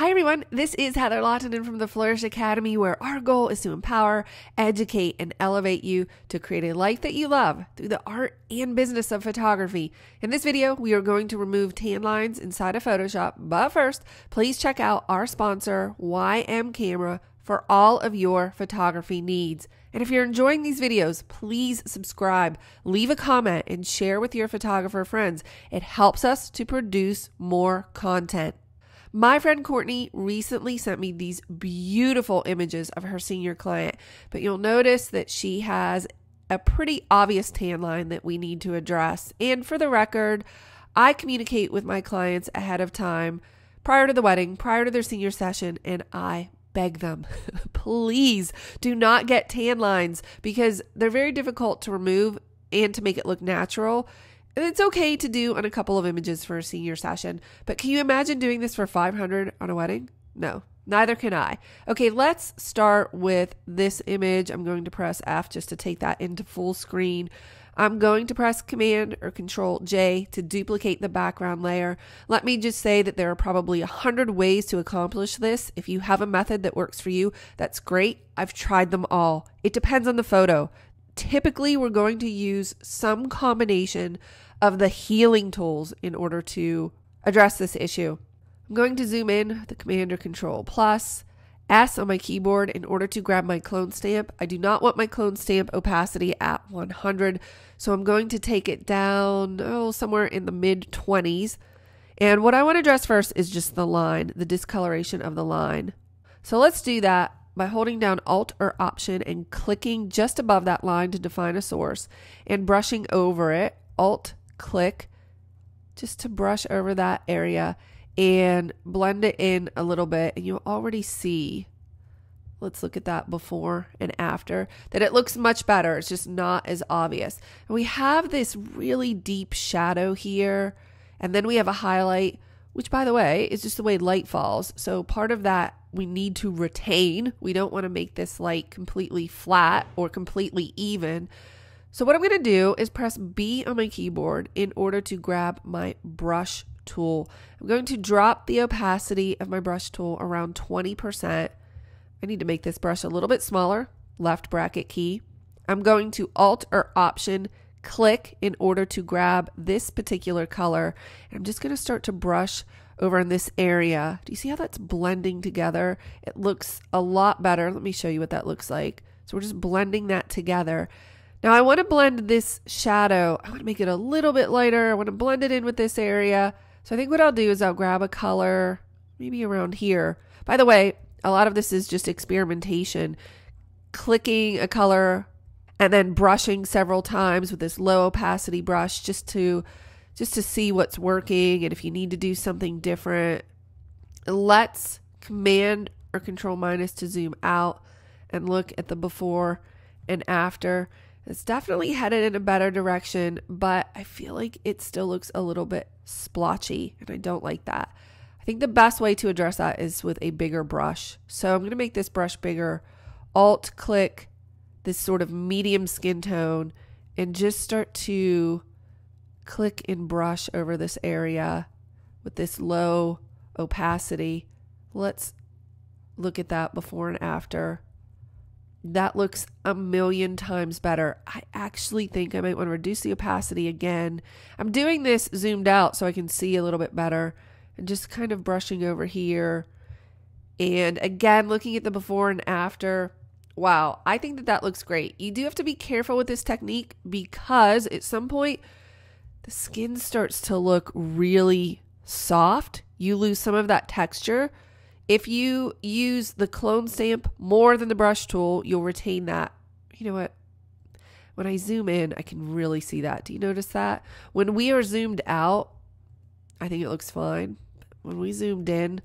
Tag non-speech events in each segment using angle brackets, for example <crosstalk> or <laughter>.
Hi, everyone. This is Heather Lawton from the Flourish Academy, where our goal is to empower, educate, and elevate you to create a life that you love through the art and business of photography. In this video, we are going to remove tan lines inside of Photoshop. But first, please check out our sponsor, YM Camera, for all of your photography needs. And if you're enjoying these videos, please subscribe, leave a comment, and share with your photographer friends. It helps us to produce more content. My friend Courtney recently sent me these beautiful images of her senior client, but you'll notice that she has a pretty obvious tan line that we need to address. And for the record, I communicate with my clients ahead of time, prior to the wedding, prior to their senior session, and I beg them, <laughs> please do not get tan lines because they're very difficult to remove and to make it look natural. And it's okay to do on a couple of images for a senior session, but can you imagine doing this for 500 on a wedding? No, neither can I. Okay, let's start with this image. I'm going to press F just to take that into full screen. I'm going to press Command or Control J to duplicate the background layer. Let me just say that there are probably a hundred ways to accomplish this. If you have a method that works for you, that's great. I've tried them all. It depends on the photo. Typically, we're going to use some combination of the healing tools in order to address this issue. I'm going to zoom in the command or Control Plus S on my keyboard in order to grab my clone stamp. I do not want my clone stamp opacity at 100, so I'm going to take it down oh, somewhere in the mid 20s. And what I want to address first is just the line, the discoloration of the line. So let's do that by holding down Alt or Option and clicking just above that line to define a source and brushing over it, Alt click just to brush over that area and blend it in a little bit and you'll already see let's look at that before and after that it looks much better it's just not as obvious and we have this really deep shadow here and then we have a highlight which by the way is just the way light falls so part of that we need to retain we don't want to make this light completely flat or completely even so what I'm going to do is press B on my keyboard in order to grab my brush tool. I'm going to drop the opacity of my brush tool around 20%. I need to make this brush a little bit smaller, left bracket key. I'm going to Alt or Option click in order to grab this particular color. And I'm just going to start to brush over in this area. Do you see how that's blending together? It looks a lot better. Let me show you what that looks like. So we're just blending that together. Now I want to blend this shadow. I want to make it a little bit lighter. I want to blend it in with this area. So I think what I'll do is I'll grab a color, maybe around here. By the way, a lot of this is just experimentation. Clicking a color and then brushing several times with this low opacity brush just to just to see what's working and if you need to do something different. Let's command or control minus to zoom out and look at the before and after. It's definitely headed in a better direction, but I feel like it still looks a little bit splotchy, and I don't like that. I think the best way to address that is with a bigger brush. So I'm going to make this brush bigger, alt click this sort of medium skin tone, and just start to click and brush over this area with this low opacity. Let's look at that before and after that looks a million times better. I actually think I might want to reduce the opacity again. I'm doing this zoomed out so I can see a little bit better and just kind of brushing over here. And again, looking at the before and after, wow, I think that that looks great. You do have to be careful with this technique because at some point the skin starts to look really soft. You lose some of that texture. If you use the clone stamp more than the brush tool, you'll retain that. You know what? When I zoom in, I can really see that. Do you notice that? When we are zoomed out, I think it looks fine. When we zoomed in,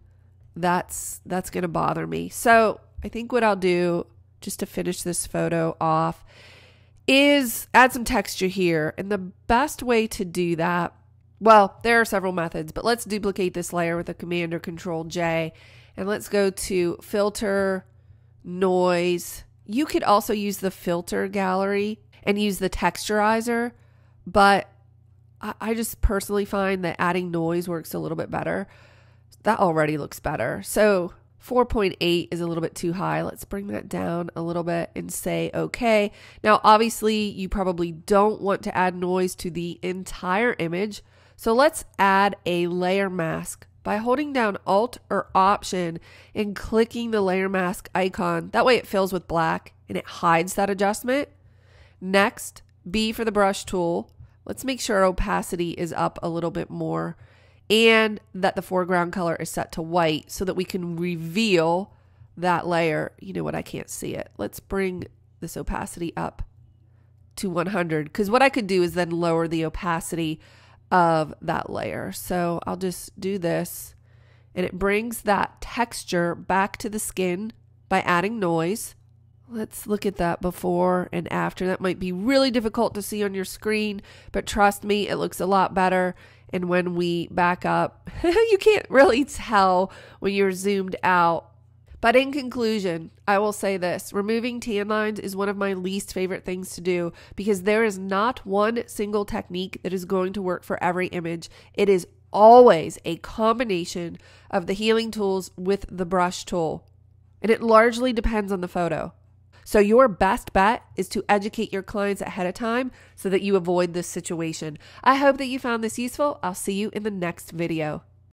that's that's going to bother me. So, I think what I'll do just to finish this photo off is add some texture here. And the best way to do that, well, there are several methods, but let's duplicate this layer with a command or control J and let's go to filter, noise. You could also use the filter gallery and use the texturizer, but I just personally find that adding noise works a little bit better. That already looks better. So 4.8 is a little bit too high. Let's bring that down a little bit and say okay. Now, obviously, you probably don't want to add noise to the entire image. So let's add a layer mask by holding down Alt or Option and clicking the layer mask icon. That way it fills with black and it hides that adjustment. Next, B for the brush tool. Let's make sure opacity is up a little bit more and that the foreground color is set to white so that we can reveal that layer. You know what? I can't see it. Let's bring this opacity up to 100 because what I could do is then lower the opacity of that layer. So I'll just do this and it brings that texture back to the skin by adding noise. Let's look at that before and after. That might be really difficult to see on your screen, but trust me, it looks a lot better. And when we back up, <laughs> you can't really tell when you're zoomed out but in conclusion, I will say this removing tan lines is one of my least favorite things to do because there is not one single technique that is going to work for every image. It is always a combination of the healing tools with the brush tool, and it largely depends on the photo. So, your best bet is to educate your clients ahead of time so that you avoid this situation. I hope that you found this useful. I'll see you in the next video.